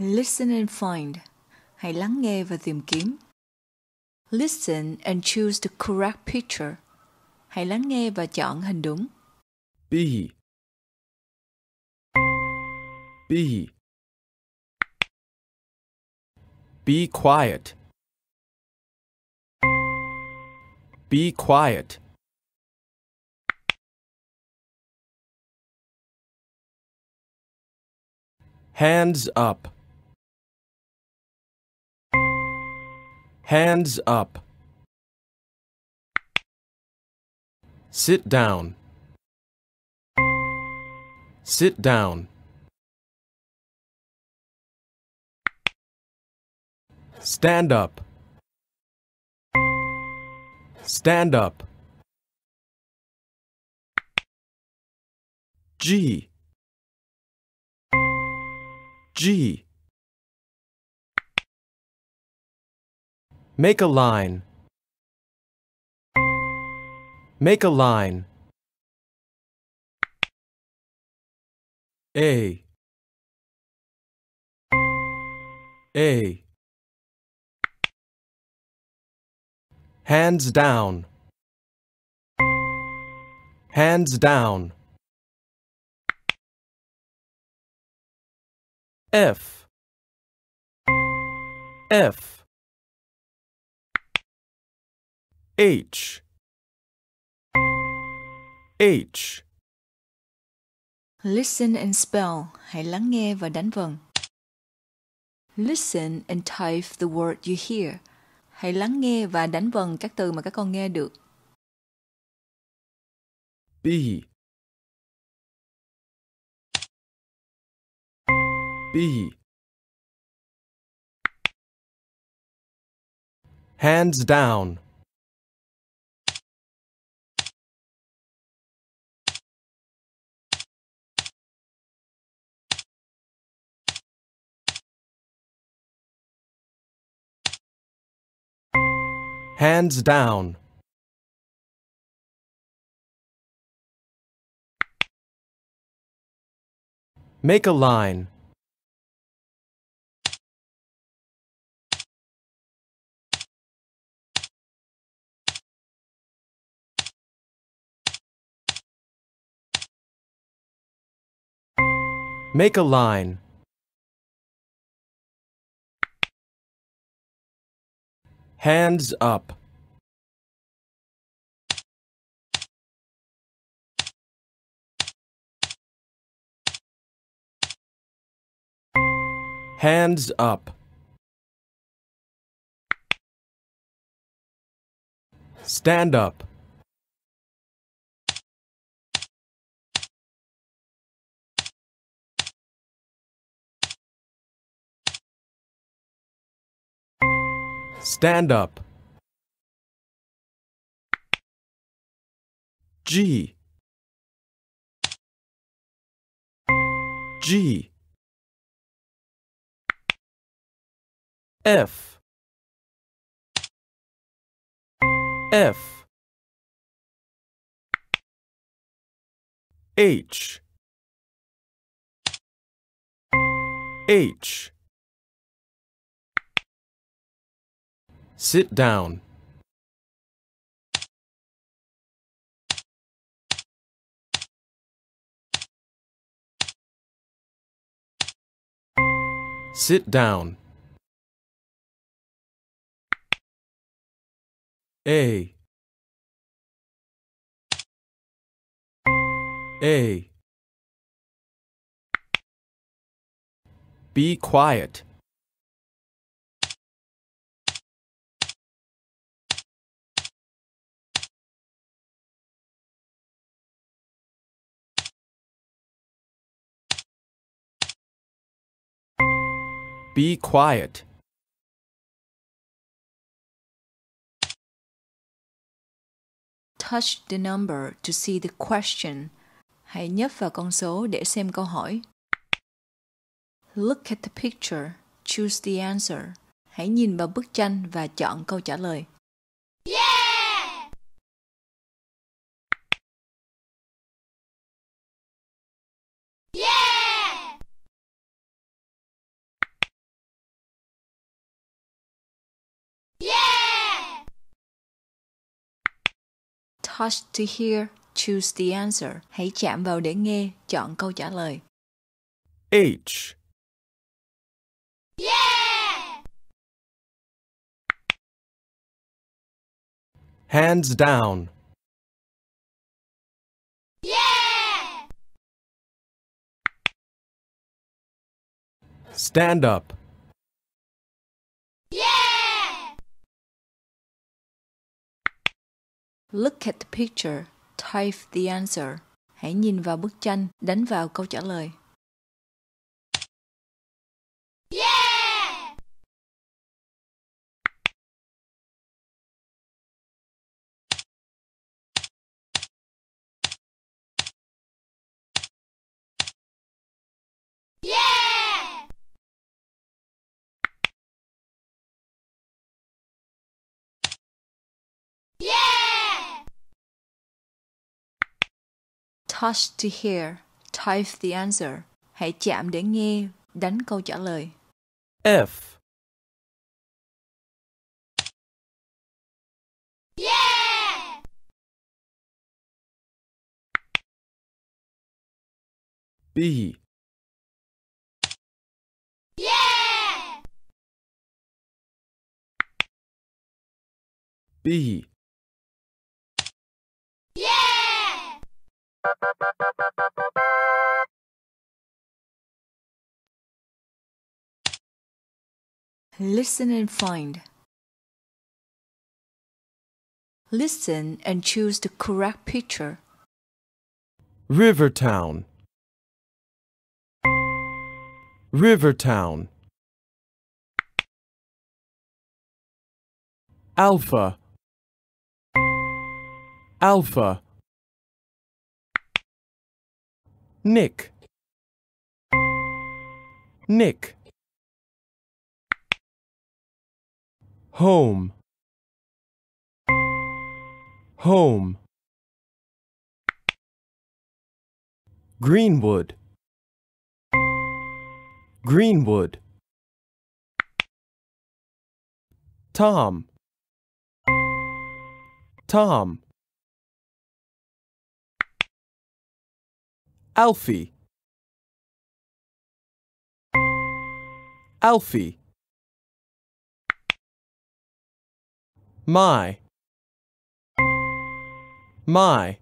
Listen and find. Hãy lắng nghe và tìm kiếm. Listen and choose the correct picture. Hãy lắng nghe và chọn hình đúng. B. B. Be quiet. Be quiet. Hands up. Hands up. Sit down. Sit down. Stand up. Stand up. G. G. Make a line. Make a line. A. A. Hands down. Hands down. F. F. H H Listen and spell. Hãy lắng nghe và đánh vần. Listen and type the word you hear. Hãy lắng nghe và đánh vần các từ mà các con nghe được. B B Hands down. Hands down. Make a line. Make a line. Hands up. Hands up. Stand up. Stand up. G. G. F. F. H. H. Sit down. Sit down. A. A. Be quiet. Be quiet. Touch the number to see the question. Hãy nhấp vào con số để xem câu hỏi. Look at the picture. Choose the answer. Hãy nhìn vào bức tranh và chọn câu trả lời. Touch to hear, choose the answer. Hãy chạm vào để nghe, chọn câu trả lời. H. Yeah! Hands down. Yeah! Stand up. Look at the picture, type the answer. Hãy nhìn vào bức tranh, đánh vào câu trả lời. touch to hear, type the answer. Hãy chạm để nghe, đánh câu trả lời. F Yeah! B Yeah! B Listen and find. Listen and choose the correct picture. Rivertown. Rivertown. Alpha. Alpha. Nick Nick Home Home Greenwood Greenwood Tom Tom Alfie Alfie My My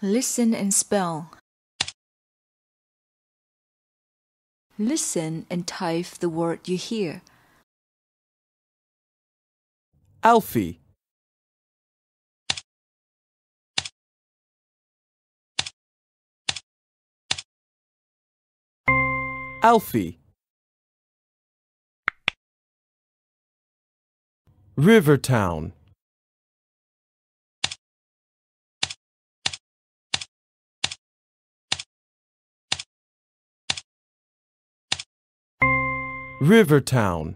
Listen and spell. Listen and type the word you hear. Alfie Alfie Rivertown Rivertown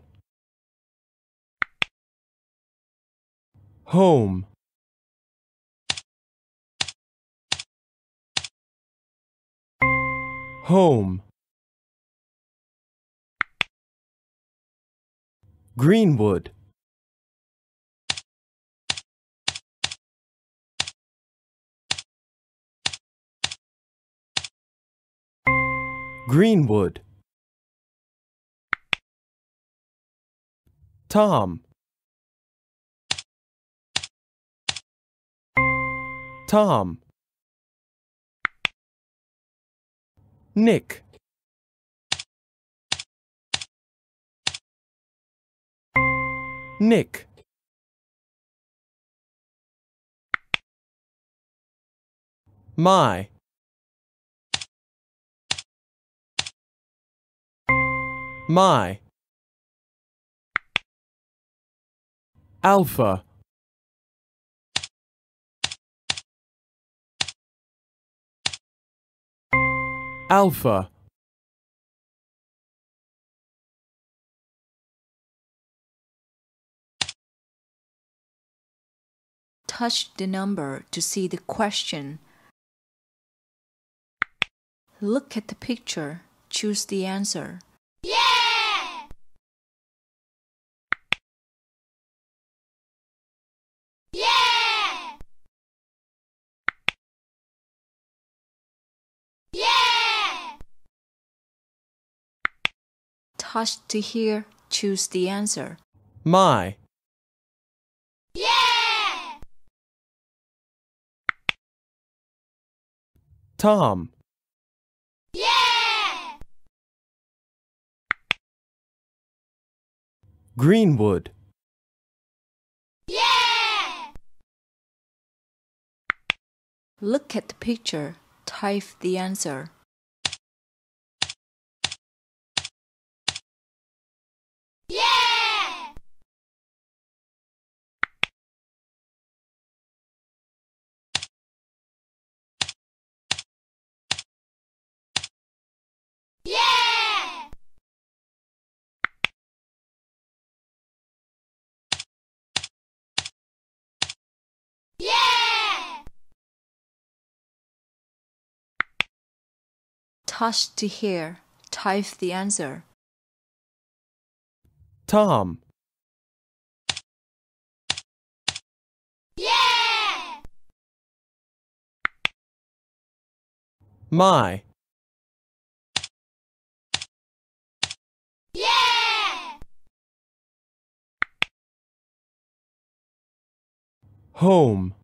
Home Home Greenwood Greenwood Tom Tom Nick Nick My My Alpha Alpha touch the number to see the question. Look at the picture, choose the answer. Yeah! Yeah! Yeah! Touch to hear, choose the answer. My. Tom. Yeah! Greenwood. Yeah! Look at the picture. Type the answer. hushed to hear. Type the answer. Tom. Yeah! My. Yeah! Home.